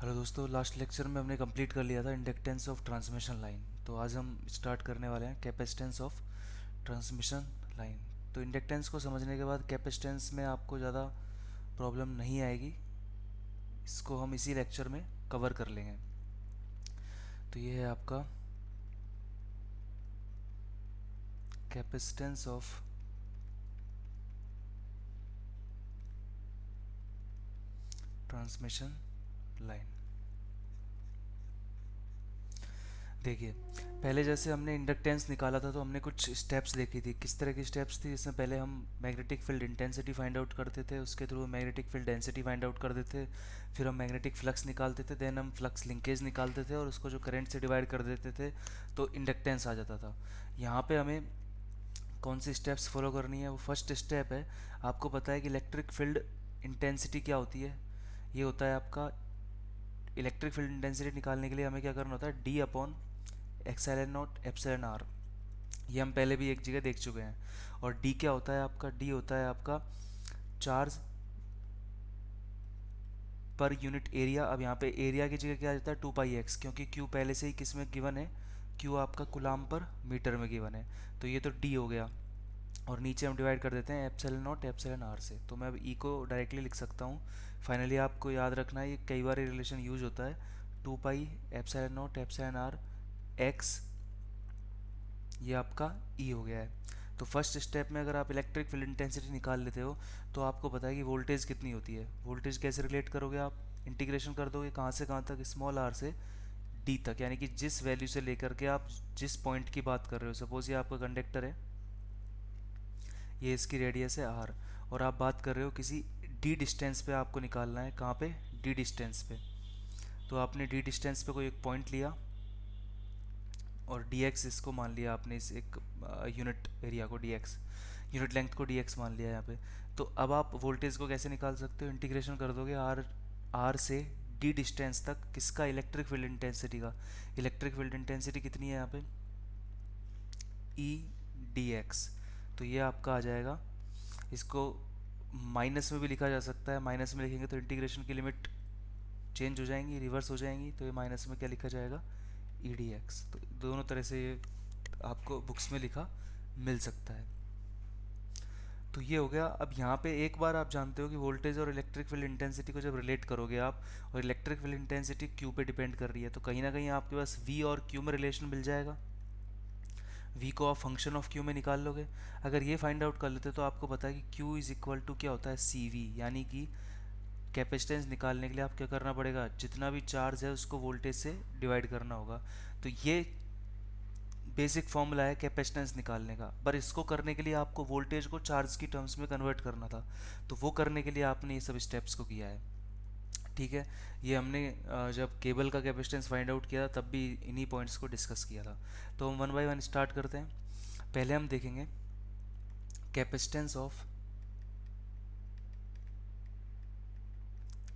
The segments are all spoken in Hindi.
हेलो दोस्तों लास्ट लेक्चर में हमने कंप्लीट कर लिया था इंडक्टेंस ऑफ ट्रांसमिशन लाइन तो आज हम स्टार्ट करने वाले हैं कैपेसिटेंस ऑफ ट्रांसमिशन लाइन तो इंडक्टेंस को समझने के बाद कैपेसिटेंस में आपको ज़्यादा प्रॉब्लम नहीं आएगी इसको हम इसी लेक्चर में कवर कर लेंगे तो ये है आपका कैपेसिटेंस ऑफ ट्रांसमिशन लाइन देखिए पहले जैसे हमने इंडक्टेंस निकाला था तो हमने कुछ स्टेप्स देखी थी किस तरह की स्टेप्स थी इसमें पहले हम magnetic field intensity find out करते थे उसके through magnetic field density find out करते थे फिर हम मैग्नेटिक फ्लक्स निकालते थे देन हम फ्लक्स लिंकेज निकालते थे और उसको जो करेंट से डिवाइड कर देते थे तो इंडक्टेंस आ जाता था यहाँ पर हमें कौन सी स्टेप्स फॉलो करनी है वो फर्स्ट स्टेप है आपको पता है कि इलेक्ट्रिक फील्ड इंटेंसिटी क्या होती है ये होता है आपका इलेक्ट्रिक फील्ड इंटेंसिटी निकालने के लिए हमें क्या करना होता है d upon n naught epsilon r ये हम पहले भी एक जगह देख चुके हैं और डी क्या होता है आपका डी होता है आपका चार्ज पर यूनिट एरिया अब यहाँ पे एरिया की जगह क्या आ जाता है टू पाई एक्स क्योंकि क्यू पहले से ही किस में गिवन है क्यू आपका गुलाम पर मीटर में गिवन है तो ये तो डी हो गया और नीचे हम डिवाइड कर देते हैं एप्सल नॉट एप्सल आर से तो मैं अब ई e को डायरेक्टली लिख सकता हूँ फाइनली आपको याद रखना है ये कई बार रिलेशन यूज होता है two pi epsilon naught epsilon r x ये आपका ई e हो गया है तो फर्स्ट स्टेप में अगर आप इलेक्ट्रिक फील्ड इंटेंसिटी निकाल लेते हो तो आपको पता है कि वोल्टेज कितनी होती है वोल्टेज कैसे रिलेट करोगे आप इंटीग्रेशन कर दोगे कहाँ से कहाँ तक स्मॉल आर से डी तक यानी कि जिस वैल्यू से लेकर के आप जिस पॉइंट की बात कर रहे हो सपोज ये आपका कंडक्टर है ये इसकी रेडियस है आर और आप बात कर रहे हो किसी डी डिस्टेंस पे आपको निकालना है कहाँ पे डी डिस्टेंस पे तो आपने डी डिस्टेंस पे कोई एक पॉइंट लिया और डी एक्स इसको मान लिया आपने इस एक यूनिट एरिया को डी एक्स यूनिट लेंथ को डी एक्स मान लिया यहाँ पे तो अब आप वोल्टेज को कैसे निकाल सकते हो इंटीग्रेशन कर दोगे आर आर से डी डिस्टेंस तक किसका इलेक्ट्रिक फील्ड इंटेंसिटी का इलेक्ट्रिक फील्ड इंटेंसिटी कितनी है यहाँ पे ई डी एक्स तो ये आपका आ जाएगा इसको माइनस में भी लिखा जा सकता है माइनस में लिखेंगे तो इंटीग्रेशन की लिमिट चेंज हो जाएंगी रिवर्स हो जाएंगी तो ये माइनस में क्या लिखा जाएगा ई डी एक्स तो दोनों तरह से ये आपको बुक्स में लिखा मिल सकता है तो ये हो गया अब यहाँ पे एक बार आप जानते हो कि वोल्टेज और इलेक्ट्रिक फील्ड इंटेंसिटी को जब रिलेट करोगे आप और इलेक्ट्रिक फील्ड इंटेंसिटी क्यू पे डिपेंड कर रही है तो कहीं ना कहीं आपके पास वी और क्यू में रिलेशन मिल जाएगा वी को आप फंक्शन ऑफ क्यू में निकाल लोगे अगर ये फाइंड आउट कर लेते तो आपको पता है कि क्यू इज़ इक्वल टू क्या होता है सी वी यानी कि कैपेसिटेंस निकालने के लिए आप क्या करना पड़ेगा जितना भी चार्ज है उसको वोल्टेज से डिवाइड करना होगा तो ये बेसिक फॉर्मूला है कैपेसिटेंस निकालने का पर इसको करने के लिए आपको वोल्टेज को चार्ज की टर्म्स में कन्वर्ट करना था तो वो करने के लिए आपने ये सब स्टेप्स को किया है ठीक है ये हमने जब केबल का कैपेसिटेंस फाइंड आउट किया तब भी इन्हीं पॉइंट्स को डिस्कस किया था तो हम वन बाई वन स्टार्ट करते हैं पहले हम देखेंगे capacitance of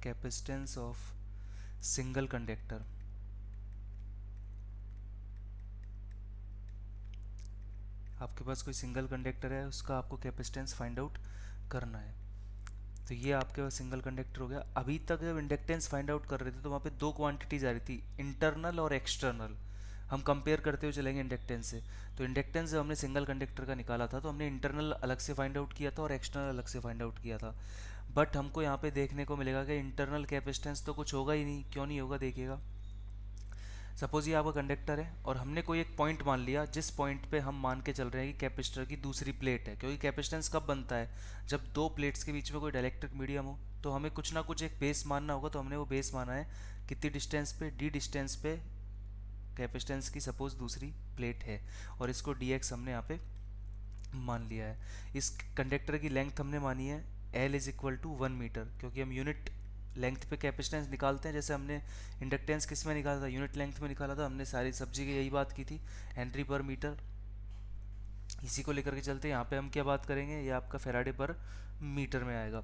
capacitance of single conductor आपके पास कोई सिंगल कंडक्टर है उसका आपको कैपेसिटेंस फाइंड आउट करना है तो ये आपके पास सिंगल कंडक्टर हो गया अभी तक जब इंडक्टेंस फाइंड आउट कर रहे थे तो वहाँ पे दो क्वांटिटीज आ रही थी इंटरनल और एक्सटर्नल हम कंपेयर करते हुए चलेंगे इंडक्टेंस से तो इंडक्टेंस जब हमने सिंगल कंडक्टर का निकाला था तो हमने इंटरनल अलग से फाइंड आउट किया था और एक्सटर्नल अलग से फाइंड आउट किया था बट हमको यहाँ पे देखने को मिलेगा कि इंटरनल कैपेसिटेंस तो कुछ होगा ही नहीं क्यों नहीं होगा देखिएगा सपोज ये आपका कंडक्टर है और हमने कोई एक पॉइंट मान लिया जिस पॉइंट पे हम मान के चल रहे हैं कि कैपेसिटर की दूसरी प्लेट है क्योंकि कैपेसिटेंस कब बनता है जब दो प्लेट्स के बीच में कोई डायलैक्ट्रिक मीडियम हो तो हमें कुछ ना कुछ एक बेस मानना होगा तो हमने वो बेस माना है कितनी डिस्टेंस पे डी डिस्टेंस पे कैपेसिटेंस की सपोज दूसरी प्लेट है और इसको डी हमने यहाँ पे मान लिया है इस कंडक्टर की लेंथ हमने मानी है l is equal to one metre क्योंकि हम यूनिट लेंथ पे कैपेसिटेंस निकालते हैं जैसे हमने इंडक्टेंस किस में निकाला था यूनिट लेंथ में निकाला था हमने सारी सब्जी की यही बात की थी हेनरी पर मीटर इसी को लेकर के चलते हैं यहाँ पे हम क्या बात करेंगे ये आपका फेराडे पर मीटर में आएगा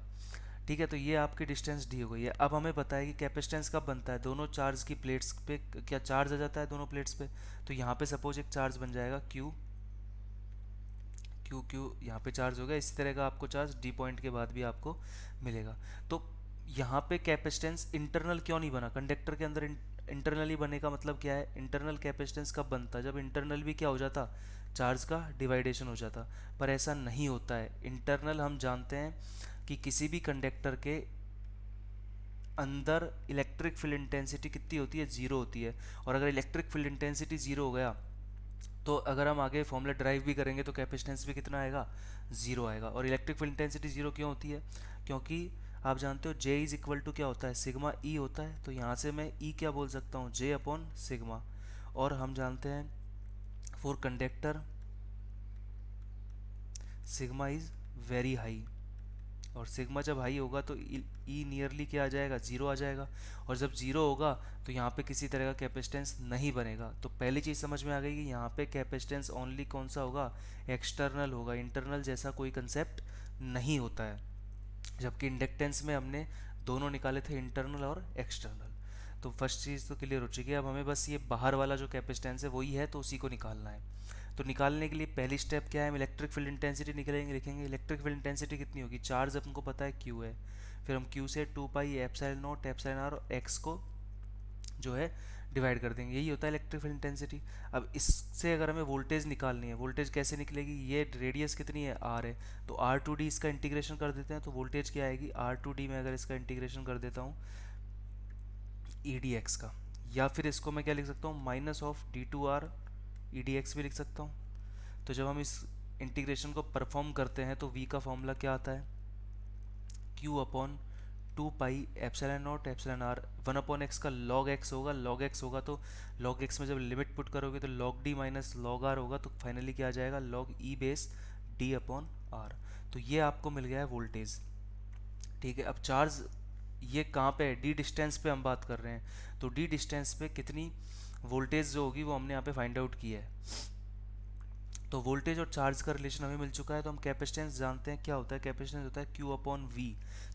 ठीक है तो ये आपकी डिस्टेंस डी हो गई है अब हमें पता है कि कैपेसिटेंस कब बनता है दोनों चार्ज की प्लेट्स पे क्या चार्ज आ जाता है दोनों प्लेट्स पे तो यहाँ पे सपोज एक चार्ज बन जाएगा क्यू क्यू क्यू यहाँ पे चार्ज हो गया इसी तरह का आपको चार्ज डी पॉइंट के बाद भी आपको मिलेगा तो यहाँ पे कैपेसिटेंस इंटरनल क्यों नहीं बना कंडक्टर के अंदर इंटरनली बनने का मतलब क्या है इंटरनल कैपेसिटेंस कब बनता जब इंटरनल भी क्या हो जाता चार्ज का डिवाइडेशन हो जाता पर ऐसा नहीं होता है इंटरनल हम जानते हैं कि किसी भी कंडक्टर के अंदर इलेक्ट्रिक फील्ड इंटेंसिटी कितनी होती है ज़ीरो होती है और अगर इलेक्ट्रिक फील्ड इंटेंसिटी ज़ीरो हो गया तो अगर हम आगे फॉर्मूला ड्राइव भी करेंगे तो कैपेसिटेंस भी कितना आएगा ज़ीरो आएगा और इलेक्ट्रिक फील्ड इंटेंसिटी ज़ीरो क्यों होती है क्योंकि आप जानते हो जे इज इक्वल टू क्या होता है सिग्मा ई e होता है तो यहाँ से मैं ई e क्या बोल सकता हूँ जे अपॉन सिग्मा और हम जानते हैं for conductor sigma is very high और सिग्मा जब हाई होगा तो ई e, नियरली e क्या आ जाएगा ज़ीरो आ जाएगा और जब ज़ीरो होगा तो यहाँ पे किसी तरह का कैपेसिटेंस नहीं बनेगा तो पहली चीज़ समझ में आ गई कि यहाँ पे कैपेसिटेंस ओनली कौन सा होगा एक्सटर्नल होगा इंटरनल जैसा कोई कंसेप्ट नहीं होता है जबकि इंडक्टेंस में हमने दोनों निकाले थे इंटरनल और एक्सटर्नल तो फर्स्ट चीज़ तो क्लियर हो चुकी है अब हमें बस ये बाहर वाला जो कैपेसिटेंस है वही है तो उसी को निकालना है तो निकालने के लिए पहली स्टेप क्या है हम इलेक्ट्रिक फील्ड इंटेंसिटी निकलेंगे लिखेंगे इलेक्ट्रिक फील्ड इंटेंसिटी कितनी होगी चार्ज हमको पता है क्यू है फिर हम क्यू से two pi epsilon naught epsilon r x को जो है डिवाइड कर देंगे यही होता है इलेक्ट्रिक फील्ड इंटेंसिटी अब इससे अगर हमें वोल्टेज निकालनी है वोल्टेज कैसे निकलेगी ये रेडियस कितनी है आर है तो आर टू डी इसका इंटीग्रेशन कर देते हैं तो वोल्टेज क्या आएगी आर टू डी में अगर इसका इंटीग्रेशन कर देता हूँ ई डी एक्स का या फिर इसको मैं क्या लिख सकता हूँ minus of d to r e d x भी लिख सकता हूँ तो जब हम इस इंटीग्रेशन को परफॉर्म करते हैं तो वी का फॉर्मूला क्या आता है q upon two pi epsilon naught epsilon r one upon x का लॉग एक्स होगा लॉग एक्स होगा तो लॉग एक्स में जब लिमिट पुट करोगे तो log d minus log r होगा तो फाइनली क्या आ जाएगा log e base d upon r तो ये आपको मिल गया है वोल्टेज ठीक है अब चार्ज ये कहाँ पे है डी डिस्टेंस पे हम बात कर रहे हैं तो डी डिस्टेंस पे कितनी वोल्टेज जो होगी वो हमने यहाँ पे फाइंड आउट की है तो वोल्टेज और चार्ज का रिलेशन हमें मिल चुका है तो हम कैपेसिटेंस जानते हैं क्या होता है कैपेसिटेंस होता है क्यू अपॉन वी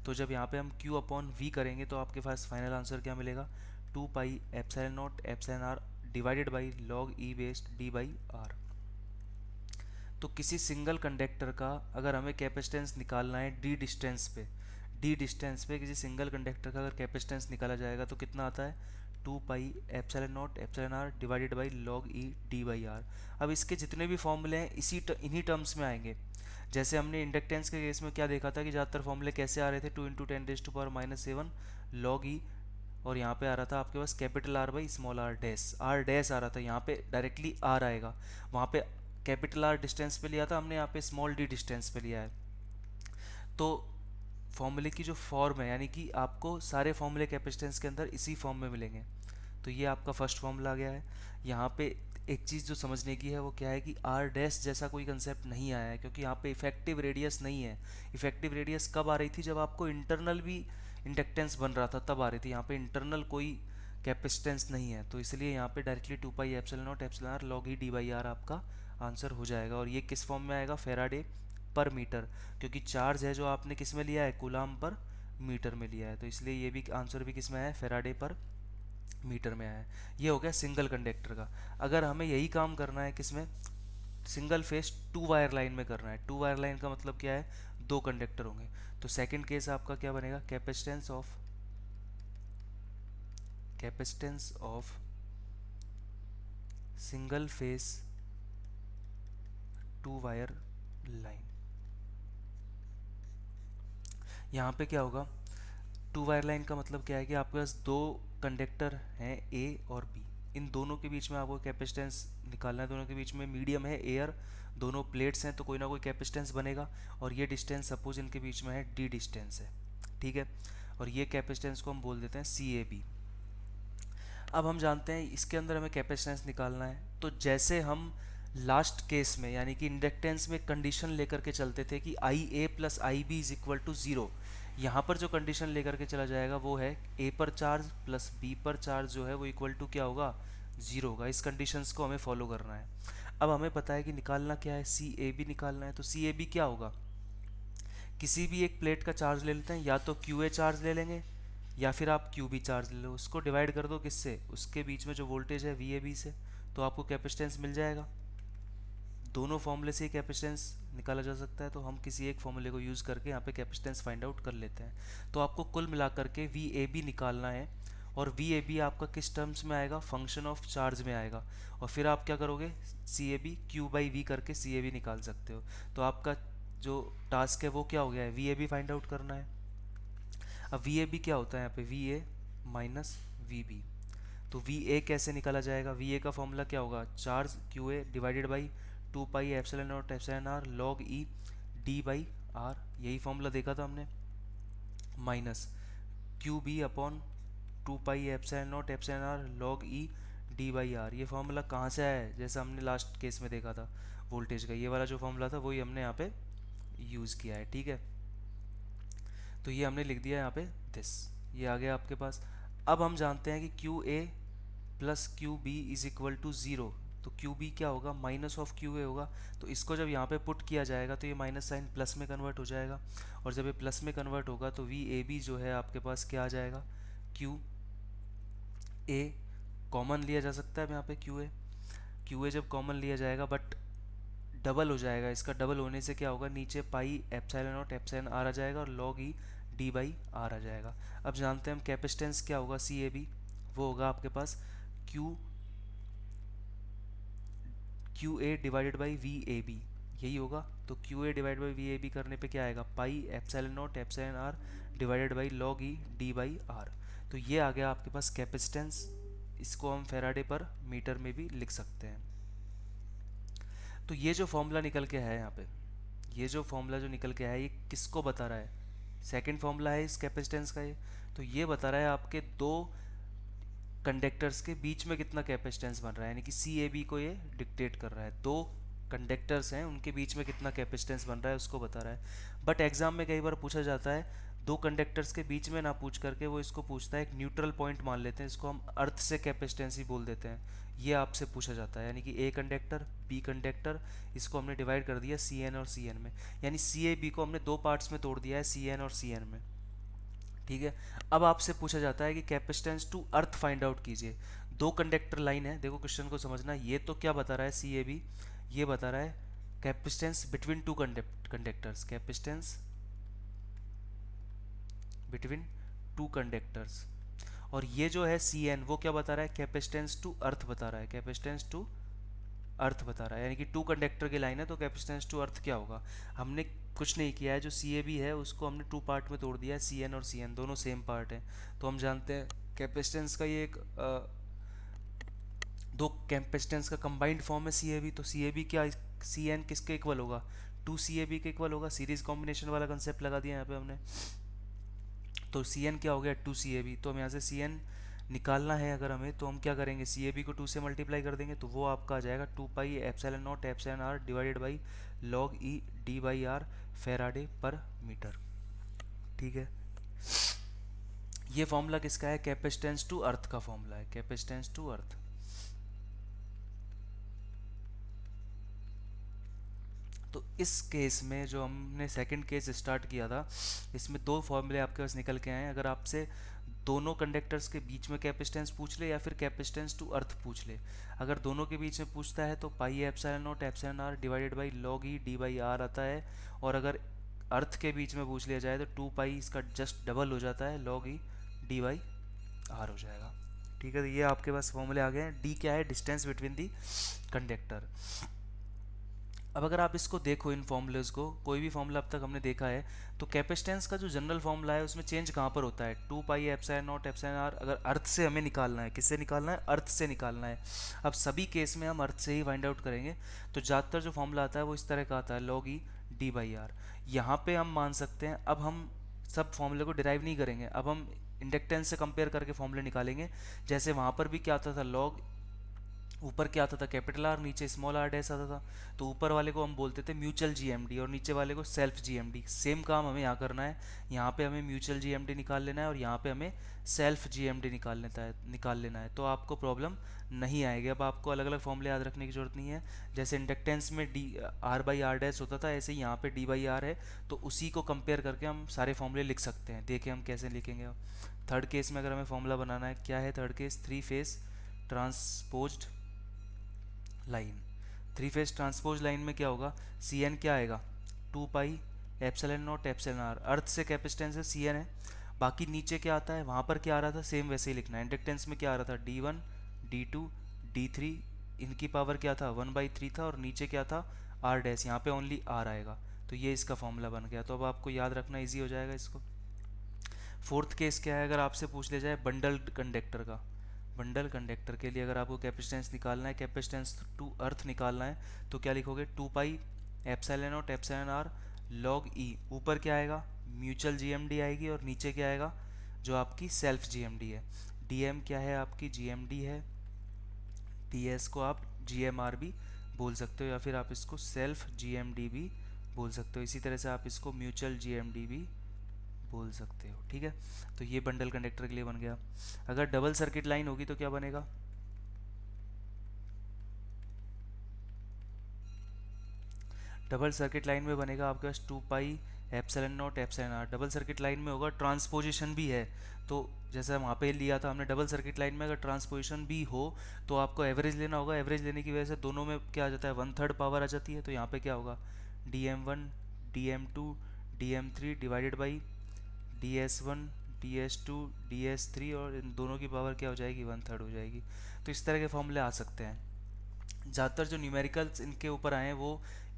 तो जब यहाँ पे हम क्यू अपॉन वी करेंगे तो आपके पास फाइनल आंसर क्या मिलेगा two pi epsilon naught epsilon r divided by log e based d by are तो किसी सिंगल कंडक्टर का अगर हमें कैपेसिटेंस निकालना है डी डिस्टेंस पे डी डिस्टेंस पे किसी सिंगल कंडक्टर का अगर कैपेसिटेंस निकाला जाएगा तो कितना आता है two pi epsilon naught epsilon are divided by log e D by r अब इसके जितने भी फॉर्मूले हैं इसी ट, इन्हीं टर्म्स में आएंगे जैसे हमने इंडक्टेंस के केस में क्या देखा था कि ज़्यादातर फॉर्मूले कैसे आ रहे थे two into ten days to power minus seven log e और यहाँ पे आ रहा था आपके पास capital r by small r dash r dash आ रहा था यहाँ पे डायरेक्टली आर आएगा वहाँ पे कैपिटल आर डिस्टेंस पे लिया था हमने यहाँ पे स्मॉल डी डिस्टेंस पे लिया है तो फॉर्मूले की जो फॉर्म है यानी कि आपको सारे फॉर्मूले कैपेसिटेंस के अंदर इसी फॉर्म में मिलेंगे तो ये आपका फर्स्ट फॉर्मूला आ गया है यहाँ पे एक चीज़ जो समझने की है वो क्या है कि आर डैश जैसा कोई कंसेप्ट नहीं आया है क्योंकि यहाँ पे इफेक्टिव रेडियस नहीं है इफेक्टिव रेडियस कब आ रही थी जब आपको इंटरनल भी इंडक्टेंस बन रहा था तब आ रही थी यहाँ पे इंटरनल कोई कैपेसिटेंस नहीं है तो इसलिए यहाँ पे directly two pi epsilon naught epsilon r log ही डी बाई आर आपका आंसर हो जाएगा और ये किस फॉर्म में आएगा फेराडे पर मीटर क्योंकि चार्ज है जो आपने किस में लिया है कुलाम पर मीटर में लिया है तो इसलिए ये भी आंसर भी किस में है फेराडे पर मीटर में आया है ये हो गया सिंगल कंडक्टर का अगर हमें यही काम करना है किस में single phase two wire line में करना है टू वायर लाइन का मतलब क्या है दो कंडक्टर होंगे तो सेकेंड केस आपका क्या बनेगा capacitance of capacitance of single phase two wire line यहाँ पे क्या होगा टू वायर लाइन का मतलब क्या है कि आपके पास दो कंडक्टर हैं ए और बी इन दोनों के बीच में आपको कैपेसिटेंस निकालना है दोनों के बीच में मीडियम है एयर दोनों प्लेट्स हैं तो कोई ना कोई कैपेसिटेंस बनेगा और ये डिस्टेंस सपोज इनके बीच में है डी डिस्टेंस है ठीक है और ये कैपेसिटेंस को हम बोल देते हैं सी ए बी अब हम जानते हैं इसके अंदर हमें कैपेसिटेंस निकालना है तो जैसे हम लास्ट केस में यानी कि इंडक्टेंस में कंडीशन लेकर के चलते थे कि i a plus i b is equal to zero यहाँ पर जो कंडीशन लेकर के चला जाएगा वो है ए पर चार्ज प्लस बी पर चार्ज जो है वो इक्वल टू क्या होगा ज़ीरो होगा इस कंडीशंस को हमें फॉलो करना है अब हमें पता है कि निकालना क्या है सी ए बी निकालना है तो सी ए बी क्या होगा किसी भी एक प्लेट का चार्ज ले लेते हैं या तो क्यू ए चार्ज ले लेंगे या फिर आप क्यू बी चार्ज ले लो उसको डिवाइड कर दो किससे उसके बीच में जो वोल्टेज है वी ए बी से तो आपको कैपेसिटेंस मिल जाएगा दोनों फॉर्मूले से कैपेसिटेंस निकाला जा सकता है तो हम किसी एक फॉर्मूले को यूज़ करके यहाँ पे कैपेसिटेंस फाइंड आउट कर लेते हैं तो आपको कुल मिला करके वी ए बी निकालना है और वी ए बी आपका किस टर्म्स में आएगा फंक्शन ऑफ चार्ज में आएगा और फिर आप क्या करोगे c a b q by v करके सी ए बी निकाल सकते हो तो आपका जो टास्क है वो क्या हो गया है वी ए बी फाइंड आउट करना है अब वी ए बी क्या होता है यहाँ पे v a minus v b तो वी ए कैसे निकाला जाएगा वी ए का फॉर्मूला क्या होगा charge q a divided by two pi epsilon और epsilon r log e D by r यही फॉर्मूला देखा था हमने minus q b upon two pi epsilon naught epsilon r log e D by r ये फॉर्मूला कहाँ से आया है जैसा हमने लास्ट केस में देखा था वोल्टेज का ये वाला जो फॉर्मूला था वही हमने यहाँ पे यूज़ किया है ठीक है तो ये हमने लिख दिया यहाँ पे दिस ये आ गया आपके पास अब हम जानते हैं कि q A plus Q b is equal to zero तो क्यू बी क्या होगा माइनस ऑफ क्यू ए होगा तो इसको जब यहाँ पे पुट किया जाएगा तो ये माइनस साइन प्लस में कन्वर्ट हो जाएगा और जब ये प्लस में कन्वर्ट होगा तो वी ए बी जो है आपके पास क्या आ जाएगा क्यू ए कॉमन लिया जा सकता है यहाँ पे क्यू ए क्यू ए जब कॉमन लिया जाएगा बट डबल हो जाएगा इसका डबल होने से क्या होगा नीचे pi epsilon naught epsilon r आ जाएगा और log e D by are आ जाएगा अब जानते हैं हम कैपेसिटेंस क्या होगा सी ए बी वो होगा आपके पास q q a divided by v A b यही होगा तो q a divide by v A b करने पे क्या आएगा pi epsilon naught epsilon r divided by log e D by are तो ये आ गया आपके पास कैपेसिटेंस इसको हम फेराडे पर मीटर में भी लिख सकते हैं तो ये जो फॉर्मूला निकल के है यहाँ पे ये जो फॉर्मूला जो निकल के है ये किसको बता रहा है सेकेंड फॉर्मूला है इस कैपेसिटेंस का ये तो ये बता रहा है आपके दो कंडक्टर्स के बीच में कितना कैपेसिटेंस बन रहा है यानी कि सी ए बी को ये डिक्टेट कर रहा है दो कंडक्टर्स हैं उनके बीच में कितना कैपेसिटेंस बन रहा है उसको बता रहा है बट एग्जाम में कई बार पूछा जाता है दो कंडक्टर्स के बीच में ना पूछ करके वो इसको पूछता है एक न्यूट्रल पॉइंट मान लेते हैं इसको हम अर्थ से ही बोल देते हैं ये आपसे पूछा जाता है यानी कि ए कंडक्टर बी कंडक्टर इसको हमने डिवाइड कर दिया सी एन और सी एन में यानी सी ए बी को हमने दो पार्ट्स में तोड़ दिया है सी एन और सी एन में ठीक है अब आपसे पूछा जाता है कि capacitance to earth find out कीजिए दो कंडक्टर लाइन है देखो क्वेश्चन को समझना ये तो क्या बता रहा है सी ए बी ये बता रहा है capacitance between two conductors capacitance between two conductors और ये जो है सी एन वो क्या बता रहा है कैपेसिटेंस टू अर्थ बता रहा है कैपेसिटेंस टू अर्थ बता रहा है यानी कि टू कंडक्टर की लाइन है तो कैपेसिटेंस टू अर्थ क्या होगा हमने कुछ नहीं किया है जो सी ए बी है उसको हमने टू पार्ट में तोड़ दिया है सी एन और सी एन दोनों सेम पार्ट हैं तो हम जानते हैं कैपेसिटेंस का ये एक आ, दो कैपेसिटेंस का कंबाइंड फॉर्म है सी ए बी तो सी ए बी क्या सी एन किसके इक्वल होगा टू सी ए बी के इक्वल होगा सीरीज कॉम्बिनेशन वाला कंसेप्ट लगा दिया यहाँ पे हमने तो सी एन क्या हो गया टू सी ए बी तो हम यहाँ से सी एन निकालना है अगर हमें तो हम क्या करेंगे सी ए बी को टू से मल्टीप्लाई कर देंगे तो वो आपका आ जाएगा two pi epsilon naught epsilon are divided by log e D by r faraday per metre ठीक है ये फॉर्मूला किसका है कैपेसिटेंस टू अर्थ का फॉर्मूला है कैपेसिटेंस टू अर्थ तो इस केस में जो हमने सेकंड केस स्टार्ट किया था इसमें दो फॉर्मूले आपके पास निकल के आए हैं अगर आपसे दोनों कंडक्टर्स के बीच में कैपेसिटेंस पूछ ले या फिर कैपेसिटेंस टू अर्थ पूछ ले अगर दोनों के बीच में पूछता है तो pi epsilon naught epsilon r divided by log e D by r आता है और अगर अर्थ के बीच में पूछ लिया जाए तो टू पाई इसका जस्ट डबल हो जाता है log e D by r हो जाएगा ठीक है तो ये आपके पास फॉर्मूले आ गए हैं डी क्या है डिस्टेंस बिटवीन दी कंडक्टर अब अगर आप इसको देखो इन फॉर्मूलेज को कोई भी फॉर्मूला अब तक हमने देखा है तो कैपेसिटेंस का जो जनरल फॉर्मूला है उसमें चेंज कहाँ पर होता है two pi epsilon naught epsilon r अगर अर्थ से हमें निकालना है किससे निकालना है अर्थ से निकालना है अब सभी केस में हम अर्थ से ही फाइंड आउट करेंगे तो ज़्यादातर जो फॉर्मूला आता है वो इस तरह का आता है log e D by r यहाँ पर हम मान सकते हैं अब हम सब फॉर्मूले को डिराइव नहीं करेंगे अब हम इंडक्टेंस से कंपेयर करके फॉर्मूले निकालेंगे जैसे वहाँ पर भी क्या आता था लॉग ऊपर क्या आता था कैपिटल आर नीचे स्मॉल आर डैस आता था तो ऊपर वाले को हम बोलते थे म्यूचुअल जीएमडी और नीचे वाले को सेल्फ जीएमडी सेम काम हमें यहाँ करना है यहाँ पे हमें म्यूचुअल जीएमडी निकाल लेना है और यहाँ पे हमें सेल्फ जीएमडी निकाल लेता है निकाल लेना है तो आपको प्रॉब्लम नहीं आएगी अब आपको अलग अलग फॉर्मले याद रखने की जरूरत नहीं है जैसे इंडक्टेंस में d r by r dash होता था ऐसे यहाँ पर डी बाई आर है तो उसी को कंपेयर करके हम सारे फॉर्मले लिख सकते हैं देखें हम कैसे लिखेंगे थर्ड केस में अगर हमें फॉर्मूला बनाना है क्या है third case three phase transposed line three phase transpose line में क्या होगा सी एन क्या आएगा two pi epsilon n naught epsilon r earth से कैपेसिटेंस है सी एन है बाकी नीचे क्या आता है वहाँ पर क्या आ रहा था सेम वैसे ही लिखना है इंडक्टेंस में क्या आ रहा था d one d two d three इनकी पावर क्या था वन बाई थ्री था और नीचे क्या था आर डैस यहाँ पे ओनली आर आएगा तो ये इसका फॉर्मूला बन गया तो अब आपको याद रखना ईजी हो जाएगा इसको फोर्थ केस क्या है अगर आपसे पूछ लिया जाए बंडल्ड कंडक्टर का बंडल कंडक्टर के लिए अगर आपको कैपेसिटेंस निकालना है कैपेसिटेंस टू अर्थ निकालना है तो क्या लिखोगे टू पाई एप्सैलन और एन आर लॉग ई ऊपर क्या आएगा म्यूचुअल जीएमडी आएगी और नीचे क्या आएगा जो आपकी सेल्फ जीएमडी है डीएम क्या है आपकी जीएमडी है टीएस को आप जीएमआर भी बोल सकते हो या फिर आप इसको सेल्फ जीएमडी भी बोल सकते हो इसी तरह से आप इसको म्यूचुअल जीएमडी भी बोल सकते हो ठीक है तो ये बंडल कंडक्टर के लिए बन गया अगर डबल सर्किट लाइन होगी तो क्या बनेगा डबल सर्किट लाइन में बनेगा आपके पास two pi epsilon naught epsilon r double circuit line में होगा ट्रांसपोजिशन भी है तो जैसे वहाँ पे लिया था हमने डबल सर्किट लाइन में अगर ट्रांसपोजिशन भी हो तो आपको एवरेज लेना होगा एवरेज लेने की वजह से दोनों में क्या आ जाता है वन थर्ड पावर आ जाती है तो यहाँ पे क्या होगा d m one d m two d m three divided by d s one d s two d s three और इन दोनों की पावर क्या हो जाएगी वन थर्ड हो जाएगी तो इस तरह के फॉर्मूले आ सकते हैं ज़्यादातर जो न्यूमेरिकल्स इनके ऊपर आए हैं वो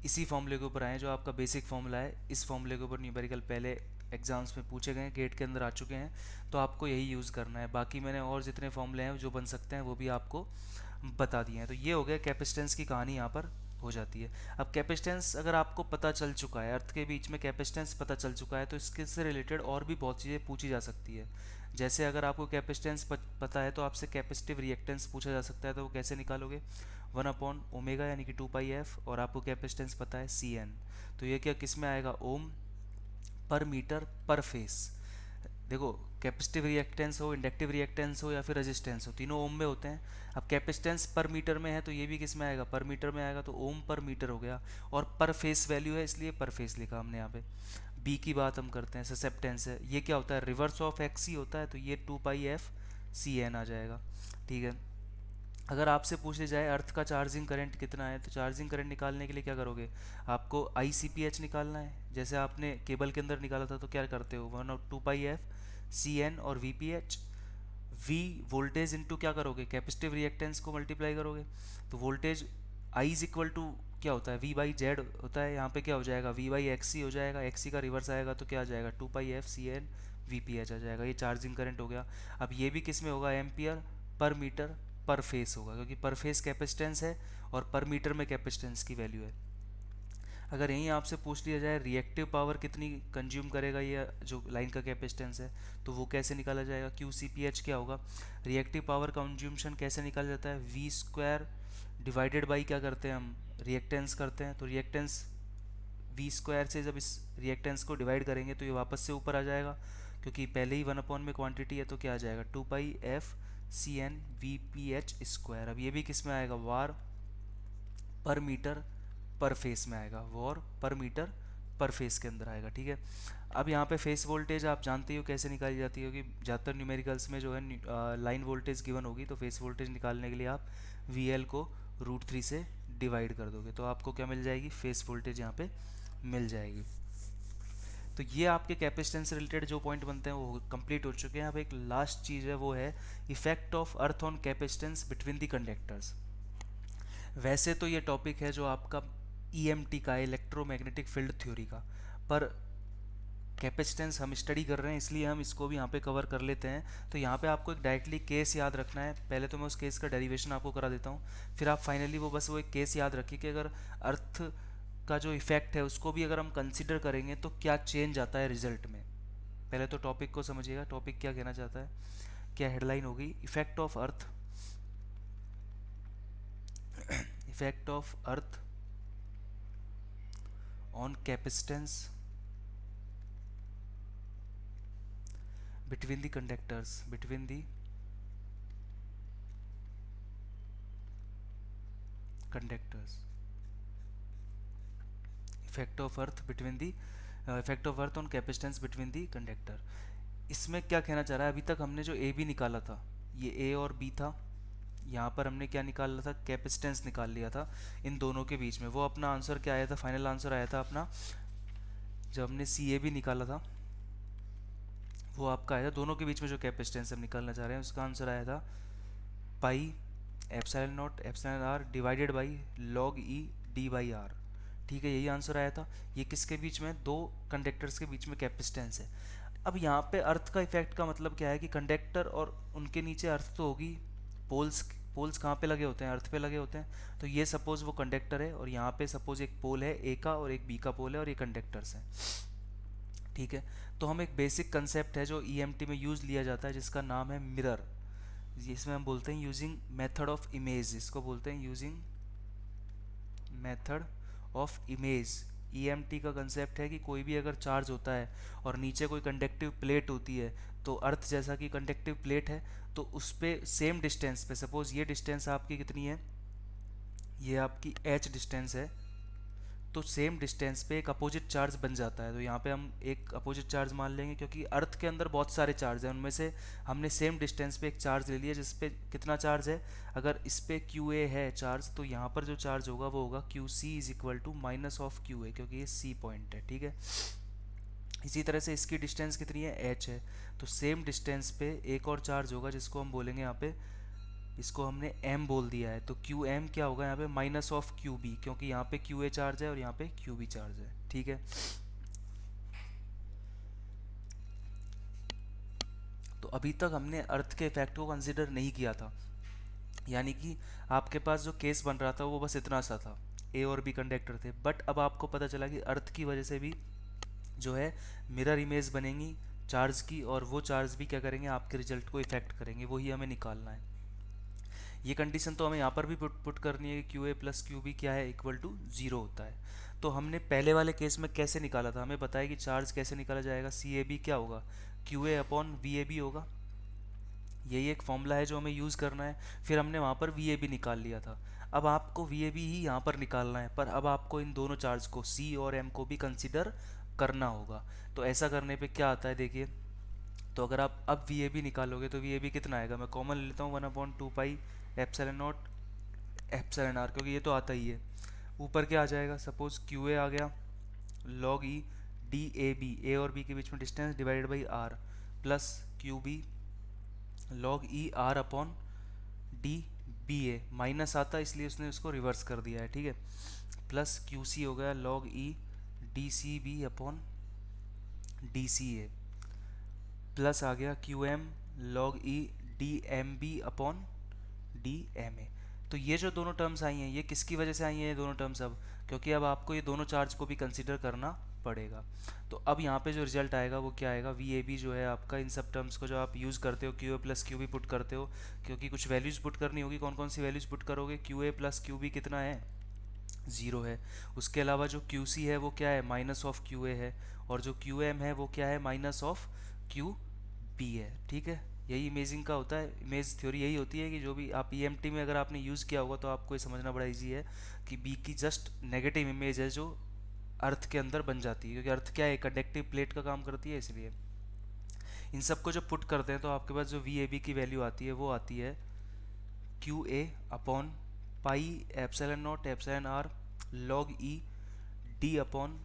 इसी फॉर्मूले के ऊपर आए हैं जो आपका बेसिक फॉर्मूला है इस फॉर्मूले के ऊपर न्यूमेरिकल पहले एग्ज़ाम्स में पूछे गए गेट के अंदर आ चुके हैं तो आपको यही यूज़ करना है बाकी मैंने और जितने फॉर्मूले हैं जो बन सकते हैं वो भी आपको बता दिए हैं तो ये हो गया कैपेसिटेंस की कहानी यहाँ पर हो जाती है अब कैपेसिटेंस अगर आपको पता चल चुका है अर्थ के बीच में कैपेसिटेंस पता चल चुका है तो इसके से रिलेटेड और भी बहुत चीज़ें पूछी जा सकती है जैसे अगर आपको कैपेसिटेंस पता है तो आपसे कैपेसिटिव रिएक्टेंस पूछा जा सकता है तो वो कैसे निकालोगे वन अपॉन ओमेगा यानी कि टू पाई एफ और आपको कैपेसिटेंस पता है सी एन तो ये क्या किस में आएगा ओम पर मीटर पर फेस देखो कैपेसिटिव रिएक्टेंस हो इंडक्टिव रिएक्टेंस हो या फिर रेजिस्टेंस हो तीनों ओम में होते हैं अब कैपेसिटेंस पर मीटर में है तो ये भी किस में आएगा पर मीटर में आएगा तो ओम पर मीटर हो गया और पर फेस वैल्यू है इसलिए पर फेस लिखा हमने यहाँ पे बी की बात हम करते हैं ससेप्टेंस है ये क्या होता है रिवर्स ऑफ एक्स ही होता है तो ये two pi f c n आ जाएगा ठीक है अगर आपसे पूछे जाए अर्थ का चार्जिंग करंट कितना है तो चार्जिंग करंट निकालने के लिए क्या करोगे आपको आई निकालना है जैसे आपने केबल के अंदर निकाला था तो क्या करते हो one of two pi f c n और v p h v voltage into क्या करोगे कैपेसिटिव रिएक्टेंस को मल्टीप्लाई करोगे तो voltage i is equal to क्या होता है वी बाई जेड होता है यहाँ पे क्या हो जाएगा वी बाई एक्स हो जाएगा एक्सी का रिवर्स आएगा तो क्या आ जाएगा two pi f c n v p h आ जाएगा ये चार्जिंग करंट हो गया अब ये भी किस में होगा ampere per metre per face होगा क्योंकि पर फेस कैपेसिटेंस है और पर मीटर में कैपेसिटेंस की वैल्यू है अगर यहीं आपसे पूछ लिया जाए रिएक्टिव पावर कितनी कंज्यूम करेगा ये जो लाइन का कैपेसिटेंस है तो वो कैसे निकाला जाएगा क्यू सी पी एच क्या होगा रिएक्टिव पावर कंज्यूमशन कैसे निकाला जाता है वी स्क्वायर डिवाइडेड बाई क्या करते हैं हम रिएक्टेंस करते हैं तो रिएक्टेंस वी स्क्वायर से जब इस रिएक्टेंस को डिवाइड करेंगे तो ये वापस से ऊपर आ जाएगा क्योंकि पहले ही वन अपॉन में क्वांटिटी है तो क्या आ जाएगा two pi f c n v p h square अब ये भी किस में आएगा वार पर मीटर पर फेस में आएगा वॉर पर मीटर पर फेस के अंदर आएगा ठीक है अब यहाँ पे फेस वोल्टेज आप जानते हो कैसे निकाली जाती होगी ज़्यादातर न्यूमेरिकल्स में जो है लाइन वोल्टेज गिवन होगी तो फेस वोल्टेज निकालने के लिए आप वी को रूट थ्री से डिवाइड कर दोगे तो आपको क्या मिल जाएगी फेस वोल्टेज यहाँ पे मिल जाएगी तो ये आपके कैपेसिटेंस रिलेटेड जो पॉइंट बनते हैं वो कंप्लीट हो चुके हैं अब एक लास्ट चीज़ है वो है effect of earth on capacitance between the conductors वैसे तो ये टॉपिक है जो आपका ई e का इलेक्ट्रोमैग्नेटिक फील्ड थ्योरी का पर कैपेसिटेंस हम स्टडी कर रहे हैं इसलिए हम इसको भी यहाँ पे कवर कर लेते हैं तो यहाँ पे आपको एक डायरेक्टली केस याद रखना है पहले तो मैं उस केस का डेरिवेशन आपको करा देता हूँ फिर आप फाइनली वो बस वो एक केस याद रखिए कि अगर अर्थ का जो इफेक्ट है उसको भी अगर हम कंसिडर करेंगे तो क्या चेंज आता है रिजल्ट में पहले तो टॉपिक को समझिएगा टॉपिक क्या कहना चाहता है क्या हेडलाइन होगी effect of earth effect of earth on capacitance between the conductors between the conductors effect of earth between the uh, effect of earth on capacitance between the conductor इसमें क्या कहना चाह रहा है अभी तक हमने जो ए बी निकाला था ये ए और बी था यहाँ पर हमने क्या निकाला था कैपेसिटेंस निकाल लिया था इन दोनों के बीच में वो अपना आंसर क्या आया था फाइनल आंसर आया था अपना जब हमने सी ए भी निकाला था वो आपका आया था दोनों के बीच में जो कैपेसिटेंस हम निकालना चाह रहे हैं उसका आंसर आया था pi epsilon naught epsilon r divided by log e D by r ठीक है यही आंसर आया था ये किसके बीच में दो कंडक्टर्स के बीच में कैपेसिटेंस है अब यहाँ पे अर्थ का इफेक्ट का मतलब क्या है कि कंडक्टर और उनके नीचे अर्थ तो होगी पोल्स पोल्स कहाँ पे लगे होते हैं अर्थ पे लगे होते हैं तो ये सपोज वो कंडक्टर है और यहाँ पे सपोज एक पोल है ए का और एक बी का पोल है और ये कंडक्टर्स हैं ठीक है तो हम एक बेसिक कंसेप्ट है जो ई e में यूज़ लिया जाता है जिसका नाम है मिरर इसमें हम बोलते हैं यूजिंग मेथड ऑफ इमेज इसको बोलते हैं using method of image e e का कंसेप्ट है कि कोई भी अगर चार्ज होता है और नीचे कोई कंडक्टिव प्लेट होती है तो अर्थ जैसा कि कंडक्टिव प्लेट है तो उस पर सेम डिस्टेंस पे सपोज़ ये डिस्टेंस आपकी कितनी है ये आपकी एच डिस्टेंस है तो सेम डिस्टेंस पे एक अपोजिट चार्ज बन जाता है तो यहाँ पे हम एक अपोजिट चार्ज मान लेंगे क्योंकि अर्थ के अंदर बहुत सारे चार्ज हैं उनमें से हमने सेम डिस्टेंस पे एक चार्ज ले लिया जिस पे कितना चार्ज है अगर इस पर क्यू ए है चार्ज तो यहाँ पर जो चार्ज होगा वो होगा q c is equal to minus of q a क्योंकि ये सी पॉइंट है ठीक है इसी तरह से इसकी डिस्टेंस कितनी है एच है तो सेम डिस्टेंस पे एक और चार्ज होगा जिसको हम बोलेंगे यहाँ पे इसको हमने m बोल दिया है तो क्यू एम क्या होगा यहाँ पे माइनस ऑफ क्यू बी क्योंकि यहाँ पे क्यू ए चार्ज है और यहाँ पे क्यू बी चार्ज है ठीक है तो अभी तक हमने अर्थ के इफेक्ट को कंसिडर नहीं किया था यानी कि आपके पास जो केस बन रहा था वो बस इतना सा था ए और बी कंडक्टर थे बट अब आपको पता चला कि अर्थ की वजह से भी जो है मिरर इमेज बनेंगी चार्ज की और वो चार्ज भी क्या करेंगे आपके रिजल्ट को इफेक्ट करेंगे वही हमें निकालना है ये कंडीशन तो हमें यहाँ पर भी पुट पुट करनी है कि क्यू ए प्लस क्यू बी क्या है इक्वल टू ज़ीरो होता है तो हमने पहले वाले केस में कैसे निकाला था हमें बताया कि चार्ज कैसे निकाला जाएगा सी ए बी क्या होगा Q A upon V A B होगा यही एक फॉर्मूला है जो हमें यूज़ करना है फिर हमने वहाँ पर वी ए बी निकाल लिया था अब आपको वी ए बी ही यहाँ पर निकालना है पर अब आपको इन दोनों चार्ज को सी और एम को भी कंसिडर करना होगा तो ऐसा करने पर क्या आता है देखिए तो अगर आप अब वी ए बी निकालोगे तो वी ए बी कितना आएगा मैं कॉमन लेता हूँ one upon two pi epsilon naught epsilon R क्योंकि ये तो आता ही है ऊपर क्या आ जाएगा सपोज क्यू ए आ गया log e D A B A और बी के बीच में distance divided by R plus Q B log e R upon D B A minus आता इसलिए उसने उसको रिवर्स कर दिया है ठीक है प्लस क्यू सी हो गया log e D C B upon D C A plus आ गया Q M log e D M B upon D M A तो ये जो दोनों टर्म्स आई हैं ये किसकी वजह से आई हैं ये दोनों टर्म्स अब क्योंकि अब आपको ये दोनों चार्ज को भी कंसिडर करना पड़ेगा तो अब यहाँ पे जो रिजल्ट आएगा वो क्या आएगा वी ए बी जो है आपका इन सब टर्म्स को जो आप यूज़ करते हो क्यू ए प्लस क्यू बी पुट करते हो क्योंकि कुछ वैल्यूज़ पुट करनी होगी कौन कौन सी वैल्यूज़ पुट करोगे क्यू ए प्लस क्यू बी कितना है ज़ीरो है उसके अलावा जो क्यू सी है वो क्या है माइनस ऑफ क्यू ए है और जो क्यू एम है वो क्या है माइनस ऑफ क्यू बी है ठीक है यही इमेजिंग का होता है इमेज थ्योरी यही होती है कि जो भी आप ई e में अगर आपने यूज़ किया होगा तो आपको ये समझना बड़ा ईजी है कि बी की जस्ट नेगेटिव इमेज है जो अर्थ के अंदर बन जाती है क्योंकि अर्थ क्या है कंडक्टिव प्लेट का काम करती है इसलिए इन सब को जब पुट करते हैं तो आपके पास जो वी ए बी की वैल्यू आती है वो आती है Q A upon pi epsilon naught epsilon R log e D upon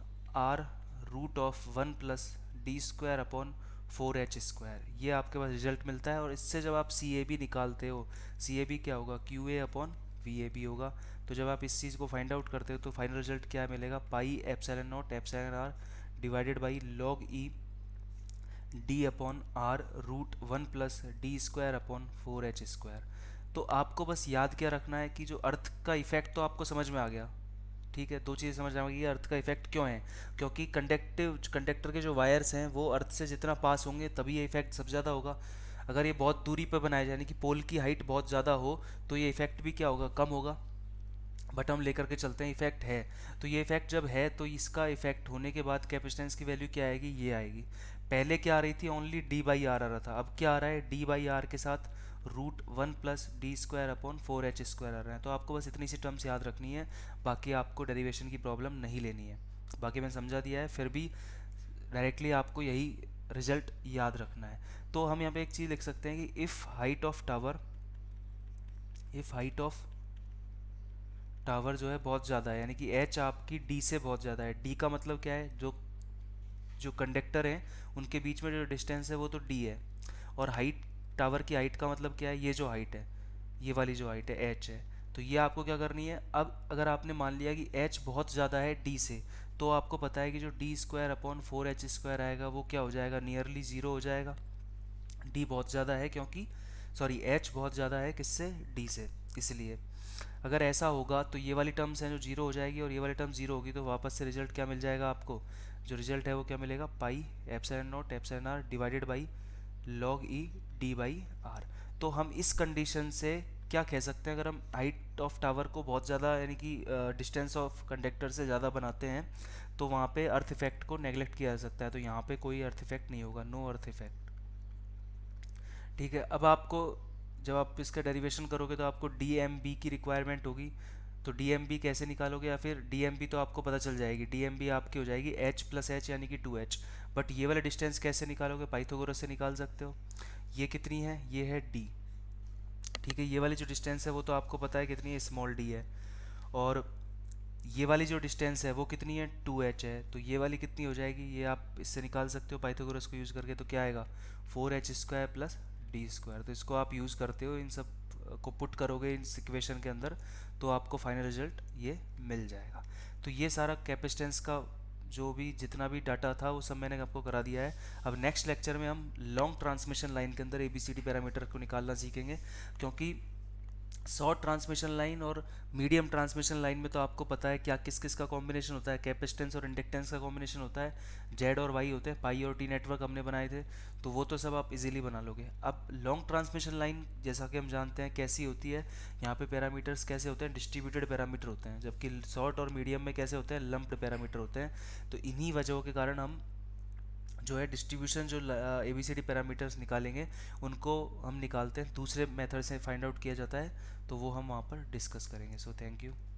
R root of one plus D square upon four H square ये आपके पास रिजल्ट मिलता है और इससे जब आप सी ए बी निकालते हो सी ए बी क्या होगा Q A upon V A B होगा तो जब आप इस चीज़ को फाइंड आउट करते हो तो फाइनल रिजल्ट क्या मिलेगा pi epsilon naught epsilon are divided by log e D upon R root one plus D square upon four H square तो आपको बस याद क्या रखना है कि जो अर्थ का इफेक्ट तो आपको समझ में आ गया ठीक है दो चीज़ें समझ जाएंगे कि अर्थ का इफेक्ट क्यों है क्योंकि कंडक्टिव कंडक्टर के जो वायर्स हैं वो अर्थ से जितना पास होंगे तभी ये इफेक्ट सबसे ज़्यादा होगा अगर ये बहुत दूरी पर बनाया जाए यानी कि पोल की हाइट बहुत ज़्यादा हो तो ये इफेक्ट भी क्या होगा कम होगा बट हम लेकर के चलते हैं इफेक्ट है तो ये इफेक्ट जब है तो इसका इफेक्ट होने के बाद कैपेसिटेंस की वैल्यू क्या आएगी ये आएगी पहले क्या आ रही थी ओनली डी बाई आर आ रहा था अब क्या आ रहा है डी बाई आर के साथ root one plus D square upon four H square आ रहा है तो आपको बस इतनी सी टर्म्स याद रखनी है बाकी आपको डेरिवेशन की प्रॉब्लम नहीं लेनी है बाकी मैंने समझा दिया है फिर भी डायरेक्टली आपको यही रिजल्ट याद रखना है तो हम यहाँ पे एक चीज़ लिख सकते हैं कि if height of tower if height of tower जो है बहुत ज़्यादा है यानी कि एच आपकी डी से बहुत ज़्यादा है डी का मतलब क्या है जो जो कंडक्टर हैं उनके बीच में जो डिस्टेंस है वो तो डी है और हाइट टावर की हाइट का मतलब क्या है ये जो हाइट है ये वाली जो हाइट है एच है तो ये आपको क्या करनी है अब अगर आपने मान लिया कि एच बहुत ज़्यादा है डी से तो आपको पता है कि जो D square upon four H square आएगा वो क्या हो जाएगा नियरली ज़ीरो हो जाएगा डी बहुत ज़्यादा है क्योंकि सॉरी एच बहुत ज़्यादा है किससे डी से इसलिए अगर ऐसा होगा तो ये वाली टर्म्स हैं जो जीरो हो जाएगी और ये वाली टर्म जीरो होगी तो वापस से रिजल्ट क्या मिल जाएगा आपको जो रिजल्ट है वो क्या मिलेगा pi naught F epsilon are divided by log e D by are तो हम इस कंडीशन से क्या कह सकते हैं अगर हम हाइट ऑफ टावर को बहुत ज़्यादा यानी कि डिस्टेंस ऑफ कंडक्टर से ज़्यादा बनाते हैं तो वहाँ पे अर्थ इफेक्ट को नेगलेक्ट किया जा सकता है तो यहाँ पे कोई अर्थ इफेक्ट नहीं होगा नो अर्थ इफेक्ट ठीक है अब आपको जब आप इसका डेरिवेशन करोगे तो आपको डी की रिक्वायरमेंट होगी तो डी कैसे निकालोगे या फिर डी तो आपको पता चल जाएगी डी आपकी हो जाएगी एच प्लस एच यानी कि टू एच बट ये वाला डिस्टेंस कैसे निकालोगे पाइथोगोरस से निकाल सकते हो ये कितनी है ये है डी ठीक है ये वाली जो डिस्टेंस है वो तो आपको पता है कितनी है स्मॉल डी है और ये वाली जो डिस्टेंस है वो कितनी है टू एच है तो ये वाली कितनी हो जाएगी ये आप इससे निकाल सकते हो पाइथागोरस को यूज़ करके तो क्या आएगा four H square plus D square तो इसको आप यूज़ करते हो इन सब को पुट करोगे इन सिक्वेशन के अंदर तो आपको फाइनल रिजल्ट ये मिल जाएगा तो ये सारा कैपेसिटेंस का जो भी जितना भी डाटा था वो सब मैंने आपको करा दिया है अब नेक्स्ट लेक्चर में हम लॉन्ग ट्रांसमिशन लाइन के अंदर A B C D parameter को निकालना सीखेंगे क्योंकि शॉर्ट ट्रांसमिशन लाइन और मीडियम ट्रांसमिशन लाइन में तो आपको पता है क्या किस किस का कॉम्बिनेशन होता है कैपेसिटेंस और इंडक्टेंस का कॉम्बिनेशन होता है जेड और वाई होते हैं पाई और टी नेटवर्क हमने बनाए थे तो वो तो सब आप इजीली बना लोगे अब लॉन्ग ट्रांसमिशन लाइन जैसा कि हम जानते हैं कैसी होती है यहाँ पर पैरामीटर्स कैसे होते हैं डिस्ट्रीब्यूटेड पैरामीटर होते हैं जबकि शॉर्ट और मीडियम में कैसे होते हैं लम्प्ड पैरामीटर होते हैं तो इन्हीं वजहों के कारण हम जो है डिस्ट्रीब्यूशन जो A B C D parameters निकालेंगे उनको हम निकालते हैं दूसरे मेथड से फाइंड आउट किया जाता है तो वो हम वहाँ पर डिस्कस करेंगे सो थैंक यू